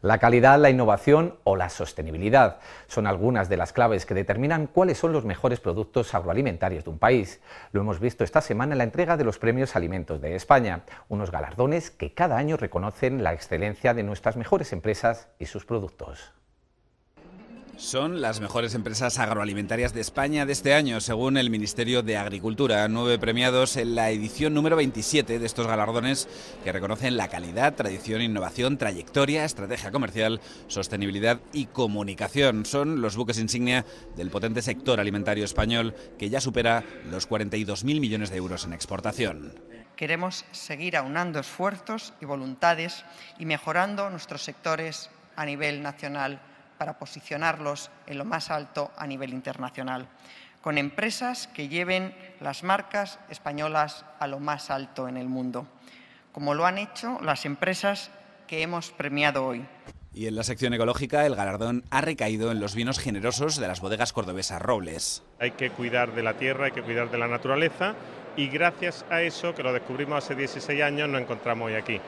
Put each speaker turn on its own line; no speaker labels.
La calidad, la innovación o la sostenibilidad son algunas de las claves que determinan cuáles son los mejores productos agroalimentarios de un país. Lo hemos visto esta semana en la entrega de los premios Alimentos de España, unos galardones que cada año reconocen la excelencia de nuestras mejores empresas y sus productos.
Son las mejores empresas agroalimentarias de España de este año, según el Ministerio de Agricultura. Nueve premiados en la edición número 27 de estos galardones que reconocen la calidad, tradición, innovación, trayectoria, estrategia comercial, sostenibilidad y comunicación. Son los buques insignia del potente sector alimentario español que ya supera los 42.000 millones de euros en exportación.
Queremos seguir aunando esfuerzos y voluntades y mejorando nuestros sectores a nivel nacional para posicionarlos en lo más alto a nivel internacional, con empresas que lleven las marcas españolas a lo más alto en el mundo, como lo han hecho las empresas que hemos premiado hoy.
Y en la sección ecológica, el galardón ha recaído en los vinos generosos de las bodegas
cordobesas Robles. Hay que cuidar de la tierra, hay que cuidar de la naturaleza y gracias
a eso, que lo descubrimos hace 16 años, nos encontramos hoy aquí.